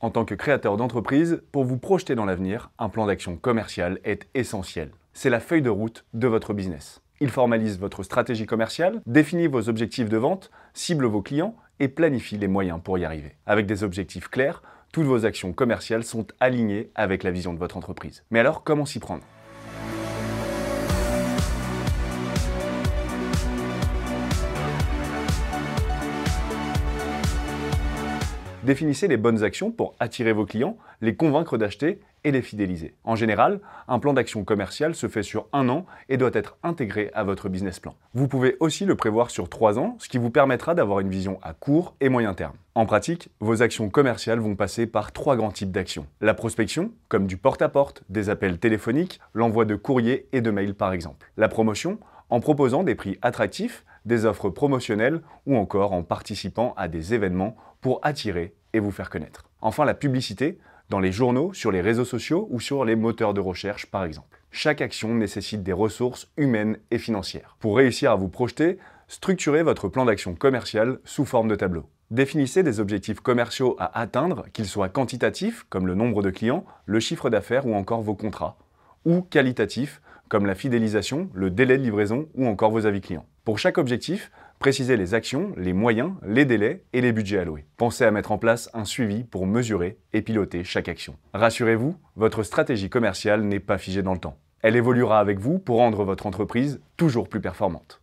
En tant que créateur d'entreprise, pour vous projeter dans l'avenir, un plan d'action commercial est essentiel. C'est la feuille de route de votre business. Il formalise votre stratégie commerciale, définit vos objectifs de vente, cible vos clients et planifie les moyens pour y arriver. Avec des objectifs clairs, toutes vos actions commerciales sont alignées avec la vision de votre entreprise. Mais alors, comment s'y prendre Définissez les bonnes actions pour attirer vos clients, les convaincre d'acheter et les fidéliser. En général, un plan d'action commercial se fait sur un an et doit être intégré à votre business plan. Vous pouvez aussi le prévoir sur trois ans, ce qui vous permettra d'avoir une vision à court et moyen terme. En pratique, vos actions commerciales vont passer par trois grands types d'actions. La prospection, comme du porte-à-porte, des appels téléphoniques, l'envoi de courriers et de mails par exemple. La promotion, en proposant des prix attractifs, des offres promotionnelles ou encore en participant à des événements pour attirer et vous faire connaître. Enfin, la publicité, dans les journaux, sur les réseaux sociaux ou sur les moteurs de recherche par exemple. Chaque action nécessite des ressources humaines et financières. Pour réussir à vous projeter, structurez votre plan d'action commercial sous forme de tableau. Définissez des objectifs commerciaux à atteindre, qu'ils soient quantitatifs, comme le nombre de clients, le chiffre d'affaires ou encore vos contrats, ou qualitatifs, comme la fidélisation, le délai de livraison ou encore vos avis clients. Pour chaque objectif, Précisez les actions, les moyens, les délais et les budgets alloués. Pensez à mettre en place un suivi pour mesurer et piloter chaque action. Rassurez-vous, votre stratégie commerciale n'est pas figée dans le temps. Elle évoluera avec vous pour rendre votre entreprise toujours plus performante.